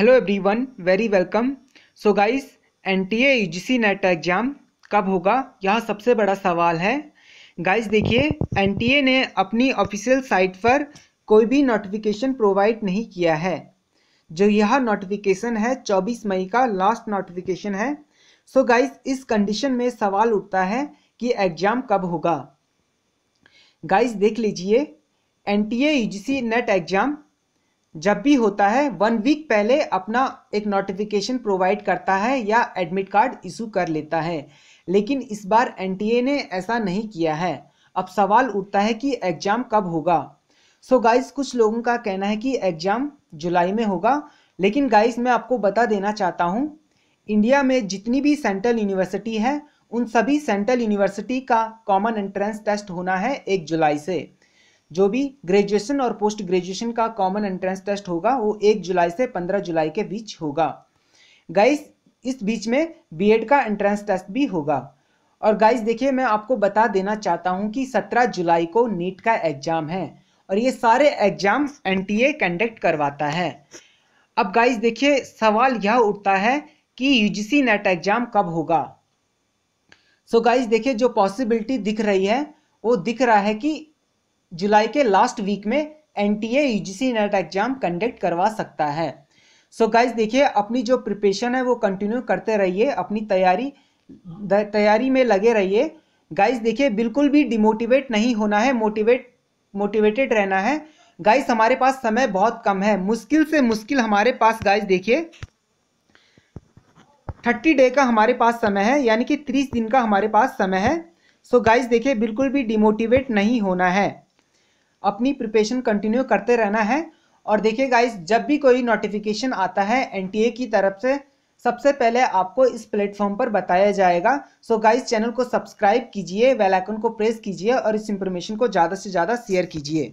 hello everyone very welcome so guys N T UGC net exam कब होगा यह सबसे बड़ा सवाल है गाइस देखिए एन ने अपनी ऑफिशियल साइट पर कोई भी नोटिफिकेशन प्रोवाइड नहीं किया है जो यह नोटिफिकेशन है 24 मई का लास्ट नोटिफिकेशन है सो so गाइस इस कंडीशन में सवाल उठता है कि एग्ज़ाम कब होगा गाइज़ देख लीजिए N T UGC net exam जब भी होता है वन वीक पहले अपना एक नोटिफिकेशन प्रोवाइड करता है या एडमिट कार्ड इशू कर लेता है लेकिन इस बार एन ने ऐसा नहीं किया है अब सवाल उठता है कि एग्ज़ाम कब होगा सो so गाइस कुछ लोगों का कहना है कि एग्ज़ाम जुलाई में होगा लेकिन गाइस मैं आपको बता देना चाहता हूँ इंडिया में जितनी भी सेंट्रल यूनिवर्सिटी है उन सभी सेंट्रल यूनिवर्सिटी का कॉमन एंट्रेंस टेस्ट होना है एक जुलाई से जो भी ग्रेजुएशन और पोस्ट ग्रेजुएशन का कॉमन एंट्रेंस टेस्ट होगा वो एक जुलाई से पंद्रह जुलाई के बीच होगा गाइस इस बीच में बीएड का एंट्रेंस टेस्ट भी होगा और गाइस देखिए मैं आपको बता देना चाहता हूँ कि सत्रह जुलाई को नीट का एग्जाम है और ये सारे एग्जाम एनटीए कंडक्ट करवाता है अब गाइस देखिए सवाल यह उठता है कि यूजीसी नेट एग्जाम कब होगा सो so गाइस देखिए जो पॉसिबिलिटी दिख रही है वो दिख रहा है कि जुलाई के लास्ट वीक में N T A U G C net exam conduct करवा सकता है सो गाइज देखिए अपनी जो प्रिपरेशन है वो कंटिन्यू करते रहिए अपनी तैयारी तैयारी में लगे रहिए गाइज देखिए बिल्कुल भी डिमोटिवेट नहीं होना है मोटिवेट मोटिवेटेड रहना है गाइज हमारे पास समय बहुत कम है मुश्किल से मुश्किल हमारे पास गाइज देखिए थर्टी डे का हमारे पास समय है यानी कि तीस दिन का हमारे पास समय है सो गाइज देखिए बिल्कुल भी डिमोटिवेट नहीं होना है अपनी प्रिपरेशन कंटिन्यू करते रहना है और देखिए गाइस जब भी कोई नोटिफिकेशन आता है एनटीए की तरफ से सबसे पहले आपको इस प्लेटफॉर्म पर बताया जाएगा सो गाइस चैनल को सब्सक्राइब कीजिए बेल आइकन को प्रेस कीजिए और इस इंफॉर्मेशन को ज़्यादा से ज़्यादा शेयर कीजिए